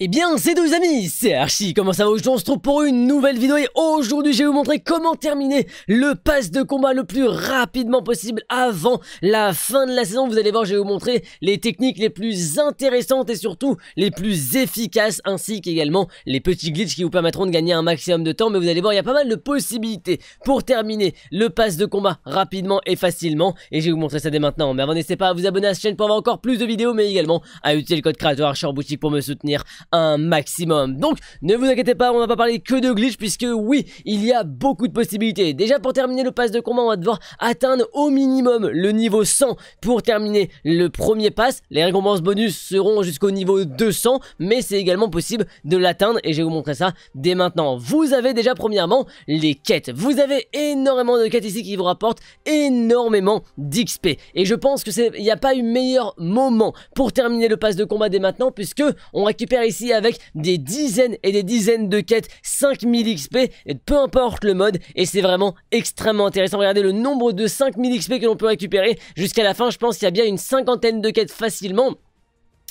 Et eh bien, c'est tout les amis, c'est Archie, comment ça va Aujourd'hui, on se retrouve pour une nouvelle vidéo et aujourd'hui, je vais vous montrer comment terminer le pass de combat le plus rapidement possible avant la fin de la saison. Vous allez voir, je vais vous montrer les techniques les plus intéressantes et surtout les plus efficaces ainsi qu'également les petits glitches qui vous permettront de gagner un maximum de temps. Mais vous allez voir, il y a pas mal de possibilités pour terminer le pass de combat rapidement et facilement et je vais vous montrer ça dès maintenant. Mais avant, n'hésitez pas à vous abonner à cette chaîne pour avoir encore plus de vidéos mais également à utiliser le code créateur Archer Boutique pour me soutenir un maximum. Donc ne vous inquiétez pas, on va pas parler que de glitch puisque oui, il y a beaucoup de possibilités. Déjà pour terminer le pass de combat, on va devoir atteindre au minimum le niveau 100 pour terminer le premier pass. Les récompenses bonus seront jusqu'au niveau 200, mais c'est également possible de l'atteindre et je vais vous montrer ça dès maintenant. Vous avez déjà premièrement les quêtes. Vous avez énormément de quêtes ici qui vous rapportent énormément d'XP. Et je pense que c'est, il n'y a pas eu meilleur moment pour terminer le pass de combat dès maintenant puisque on récupère ici ici avec des dizaines et des dizaines de quêtes, 5000 XP, peu importe le mode, et c'est vraiment extrêmement intéressant. Regardez le nombre de 5000 XP que l'on peut récupérer jusqu'à la fin, je pense qu'il y a bien une cinquantaine de quêtes facilement.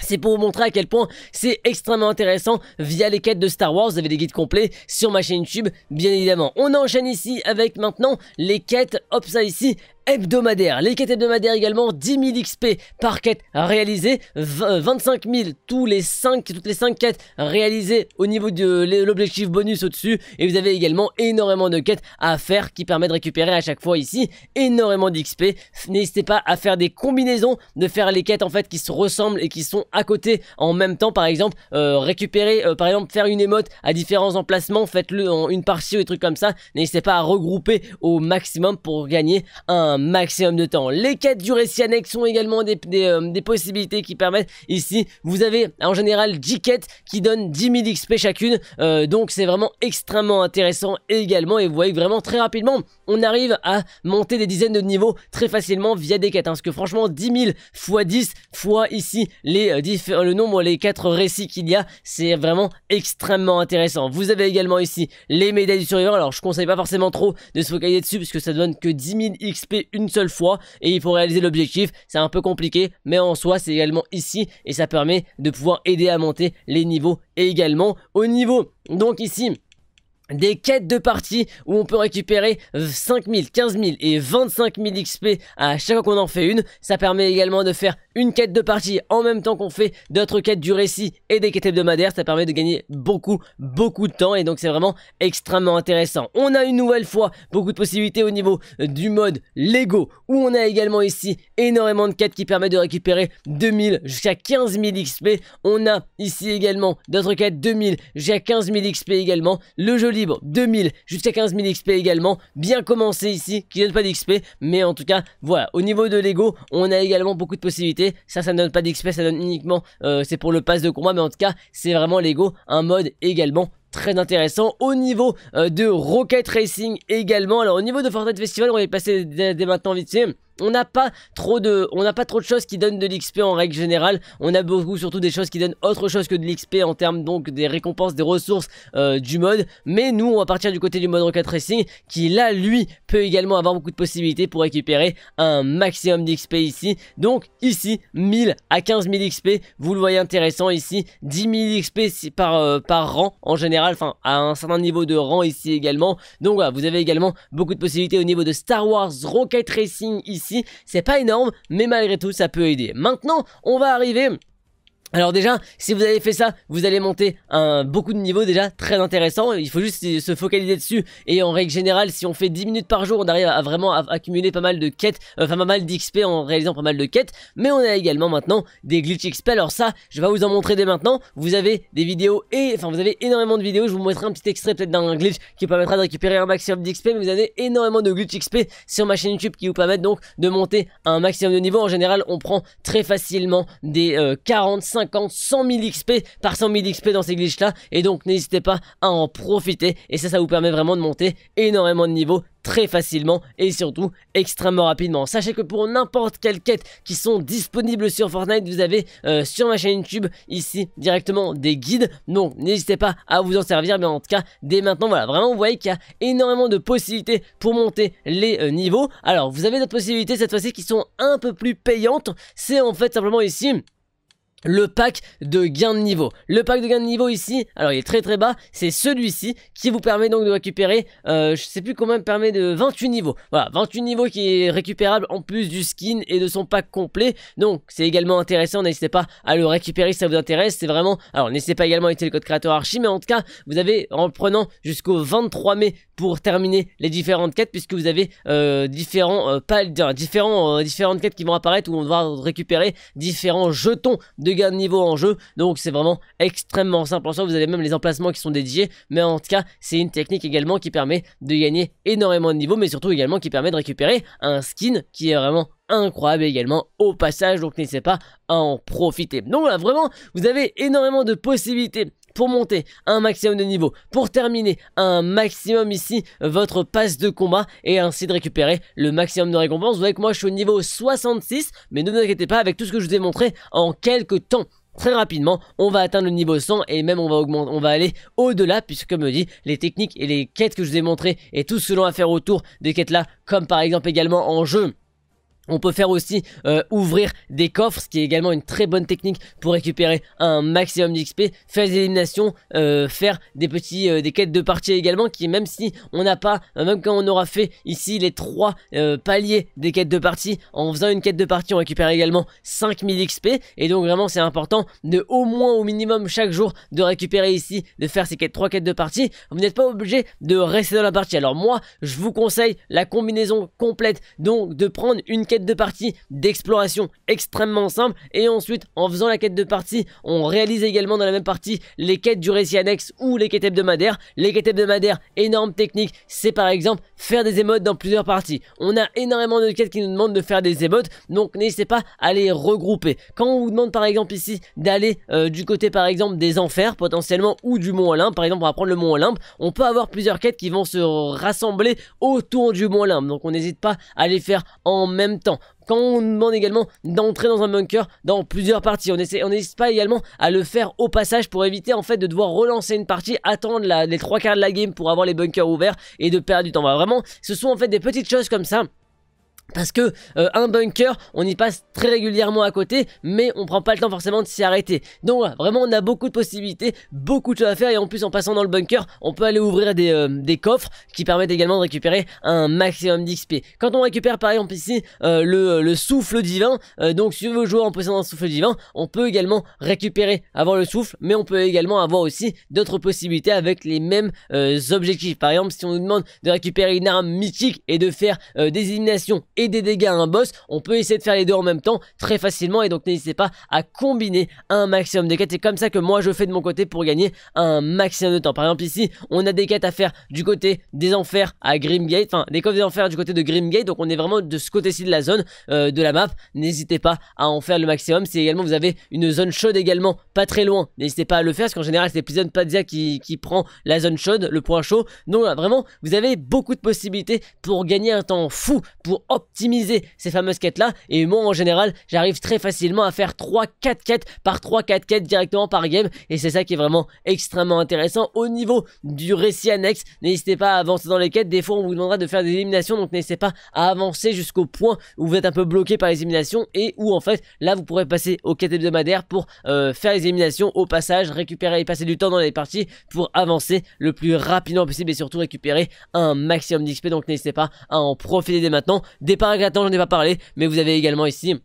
C'est pour vous montrer à quel point c'est extrêmement intéressant via les quêtes de Star Wars. Vous avez des guides complets sur ma chaîne YouTube, bien évidemment. On enchaîne ici avec maintenant les quêtes, hop ça ici, hebdomadaire. Les quêtes hebdomadaires également, 10 000 XP par quête réalisée, 25 000 euh, tous les 5, toutes les 5 quêtes réalisées au niveau de l'objectif bonus au-dessus. Et vous avez également énormément de quêtes à faire qui permet de récupérer à chaque fois ici énormément d'XP. N'hésitez pas à faire des combinaisons, de faire les quêtes en fait qui se ressemblent et qui sont à côté en même temps. Par exemple, euh, récupérer, euh, par exemple, faire une émote à différents emplacements, faites-le en une partie ou des trucs comme ça. N'hésitez pas à regrouper au maximum pour gagner un maximum de temps. Les quêtes du récit annexe sont également des, euh, possibilités qui permettent. Ici, vous avez en général 10 quêtes qui donnent 10 000 XP chacune. Euh, donc c'est vraiment extrêmement intéressant également. Et vous voyez vraiment très rapidement, on arrive à monter des dizaines de niveaux très facilement via des quêtes. Hein. parce que franchement, 10 000 x 10 fois ici les, euh, le nombre, les 4 récits qu'il y a, c'est vraiment extrêmement intéressant. Vous avez également ici les médailles du survivant. Alors je conseille pas forcément trop de se focaliser dessus parce que ça donne que 10 000 XP une seule fois et il faut réaliser l'objectif. C'est un peu compliqué, mais en soi, c'est également ici et ça permet de pouvoir aider à monter les niveaux et également au niveau. Donc ici, des quêtes de partie où on peut récupérer 5000, 15000 et 25000 XP à chaque fois qu'on en fait une. Ça permet également de faire une quête de partie en même temps qu'on fait d'autres quêtes du récit et des quêtes hebdomadaires. Ça permet de gagner beaucoup, beaucoup de temps et donc c'est vraiment extrêmement intéressant. On a une nouvelle fois beaucoup de possibilités au niveau euh, du mode Lego où on a également ici énormément de quêtes qui permettent de récupérer 2000 jusqu'à 15 000 XP. On a ici également d'autres quêtes 2000 jusqu'à 15 000 XP également. Le jeu libre 2000 jusqu'à 15 000 XP également. Bien commencé ici qui donne pas d'XP mais en tout cas voilà au niveau de Lego on a également beaucoup de possibilités ça, ça ne donne pas d'XP, ça donne uniquement, euh, c'est pour le pass de combat, mais en tout cas, c'est vraiment Lego, un mode également très intéressant. Au niveau euh, de Rocket Racing également, alors au niveau de Fortnite Festival, on est passé dès, dès maintenant vite fait on n'a pas trop de, on n'a pas trop de choses qui donnent de l'XP en règle générale. On a beaucoup surtout des choses qui donnent autre chose que de l'XP en termes donc des récompenses, des ressources euh, du mode. Mais nous, on va partir du côté du mode Rocket Racing qui là, lui, peut également avoir beaucoup de possibilités pour récupérer un maximum d'XP ici. Donc ici, 1000 à 15 000 XP, vous le voyez intéressant ici, 10 000 XP par, euh, par rang en général, enfin à un certain niveau de rang ici également. Donc voilà, vous avez également beaucoup de possibilités au niveau de Star Wars Rocket Racing ici c'est pas énorme, mais malgré tout, ça peut aider. Maintenant, on va arriver alors déjà, si vous avez fait ça, vous allez monter un beaucoup de niveaux déjà très intéressant. Il faut juste se focaliser dessus. Et en règle générale, si on fait 10 minutes par jour, on arrive à vraiment accumuler pas mal de quêtes, euh, enfin pas mal d'XP en réalisant pas mal de quêtes. Mais on a également maintenant des glitch XP. Alors ça, je vais vous en montrer dès maintenant. Vous avez des vidéos et, enfin vous avez énormément de vidéos. Je vous montrerai un petit extrait peut-être d'un glitch qui permettra de récupérer un maximum d'XP. Mais vous avez énormément de glitch XP sur ma chaîne YouTube qui vous permettent donc de monter un maximum de niveau En général, on prend très facilement des 45 euh, 100 000 XP par 100 000 XP dans ces glitches là. Et donc n'hésitez pas à en profiter. Et ça, ça vous permet vraiment de monter énormément de niveaux très facilement et surtout extrêmement rapidement. Sachez que pour n'importe quelle quête qui sont disponibles sur Fortnite, vous avez euh, sur ma chaîne YouTube ici directement des guides. Donc n'hésitez pas à vous en servir, mais en tout cas dès maintenant, voilà, vraiment vous voyez qu'il y a énormément de possibilités pour monter les euh, niveaux. Alors vous avez d'autres possibilités cette fois-ci qui sont un peu plus payantes, c'est en fait simplement ici le pack de gain de niveau. Le pack de gain de niveau ici, alors il est très très bas, c'est celui-ci qui vous permet donc de récupérer, euh, je sais plus combien, permet de 28 niveaux. Voilà, 28 niveaux qui est récupérable en plus du skin et de son pack complet. Donc c'est également intéressant, n'hésitez pas à le récupérer si ça vous intéresse. C'est vraiment, alors n'hésitez pas également à utiliser le code créateur archi, mais en tout cas, vous avez en prenant jusqu'au 23 mai pour terminer les différentes quêtes puisque vous avez euh, différents, euh, pas, différents, différentes quêtes qui vont apparaître où on va récupérer différents jetons de de gain de niveau en jeu. Donc c'est vraiment extrêmement simple en soi. Vous avez même les emplacements qui sont dédiés. Mais en tout cas, c'est une technique également qui permet de gagner énormément de niveau. Mais surtout également qui permet de récupérer un skin qui est vraiment incroyable également au passage, donc n'hésitez pas à en profiter. Donc là, vraiment, vous avez énormément de possibilités pour monter un maximum de niveau, pour terminer un maximum ici euh, votre passe de combat et ainsi de récupérer le maximum de récompenses. Vous voyez que moi je suis au niveau 66, mais ne vous inquiétez pas avec tout ce que je vous ai montré en quelques temps très rapidement, on va atteindre le niveau 100 et même on va augmenter, on va aller au-delà puisque comme je dis, les techniques et les quêtes que je vous ai montrées et tout ce que l'on va faire autour des quêtes là, comme par exemple également en jeu on peut faire aussi euh, ouvrir des coffres, ce qui est également une très bonne technique pour récupérer un maximum d'XP, faire des éliminations, euh, faire des petits euh, des quêtes de partie également, qui même si on n'a pas, même quand on aura fait ici les trois paliers des quêtes de partie, en faisant une quête de partie, on récupère également 5000 XP, et donc vraiment c'est important de au moins au minimum chaque jour de récupérer ici, de faire ces quêtes, trois quêtes de partie, vous n'êtes pas obligé de rester dans la partie. Alors moi, je vous conseille la combinaison complète, donc de prendre une quête de partie d'exploration extrêmement simple. Et ensuite, en faisant la quête de partie, on réalise également dans la même partie les quêtes du récit annexe ou les quêtes hebdomadaires. Les quêtes hebdomadaires, énorme technique, c'est par exemple faire des émotes dans plusieurs parties. On a énormément de quêtes qui nous demandent de faire des émotes, donc n'hésitez pas à les regrouper. Quand on vous demande par exemple ici d'aller euh, du côté par exemple des enfers potentiellement ou du mont Olympe, par exemple on va prendre le mont Olympe, on peut avoir plusieurs quêtes qui vont se rassembler autour du mont Olympe. Donc on n'hésite pas à les faire en même temps quand on demande également d'entrer dans un bunker dans plusieurs parties, on n'hésite on pas également à le faire au passage pour éviter en fait de devoir relancer une partie, attendre les trois quarts de la game pour avoir les bunkers ouverts et de perdre du temps. vraiment, ce sont en fait des petites choses comme ça parce que euh, un bunker, on y passe très régulièrement à côté, mais on prend pas le temps forcément de s'y arrêter. Donc voilà, vraiment on a beaucoup de possibilités, beaucoup de choses à faire, et en plus en passant dans le bunker, on peut aller ouvrir des, euh, des coffres qui permettent également de récupérer un maximum d'XP. Quand on récupère par exemple ici euh, le, souffle divin, donc si vous jouez en possédant un souffle divin, on peut également récupérer, avoir le souffle, mais on peut également avoir aussi d'autres possibilités avec les mêmes objectifs. Par exemple, si on nous demande de récupérer une arme mythique et de faire des éliminations et des dégâts à un boss, on peut essayer de faire les deux en même temps très facilement et donc n'hésitez pas à combiner un maximum de quêtes. C'est comme ça que moi je fais de mon côté pour gagner un maximum de temps. Par exemple ici, on a des quêtes à faire du côté des enfers à Grimgate, enfin des coffres des enfers du côté de Grimgate, donc on est vraiment de ce côté-ci de la zone euh, de la map. N'hésitez pas à en faire le maximum. Si également vous avez une zone chaude également, pas très loin, n'hésitez pas à le faire parce qu'en général c'est l'épisode Pazia qui, qui prend la zone chaude, le point chaud. Donc là, vraiment, vous avez beaucoup de possibilités pour gagner un temps fou, pour hop optimiser ces fameuses quêtes-là. Et moi, en général, j'arrive très facilement à faire 3-4 quêtes par 3-4 quêtes directement par game. Et c'est ça qui est vraiment extrêmement intéressant. Au niveau du récit annexe, n'hésitez pas à avancer dans les quêtes. Des fois, on vous demandera de faire des éliminations. Donc, n'hésitez pas à avancer jusqu'au point où vous êtes un peu bloqué par les éliminations. Et où, en fait, là, vous pourrez passer aux quêtes hebdomadaires pour euh, faire les éliminations au passage, récupérer et passer du temps dans les parties pour avancer le plus rapidement possible et surtout récupérer un maximum d'XP. Donc, n'hésitez pas à en profiter dès maintenant paragraphes, j'en ai pas parlé, mais vous avez également ici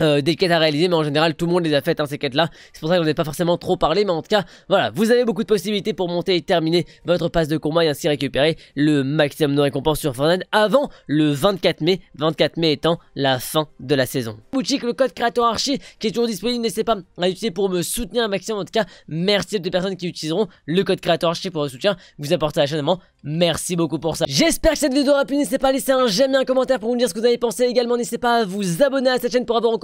euh, des quêtes à réaliser, mais en général tout le monde les a faites hein, ces quêtes là. C'est pour ça que j'en pas forcément trop parlé, mais en tout cas, voilà, vous avez beaucoup de possibilités pour monter et terminer votre passe de combat et ainsi récupérer le maximum de récompenses sur Fortnite avant le 24 mai, 24 mai étant la fin de la saison. Boutique, le code créateur archi qui est toujours disponible, n'hésitez pas à l'utiliser pour me soutenir un maximum. En tout cas, merci à toutes les personnes qui utiliseront le code créateur archi pour le soutien vous apportez à la chaîne. merci beaucoup pour ça. J'espère que cette vidéo aura plu, n'hésitez pas à laisser un j'aime et un commentaire pour me dire ce que vous avez pensé. Également, n'hésitez pas à vous abonner à cette chaîne pour avoir encore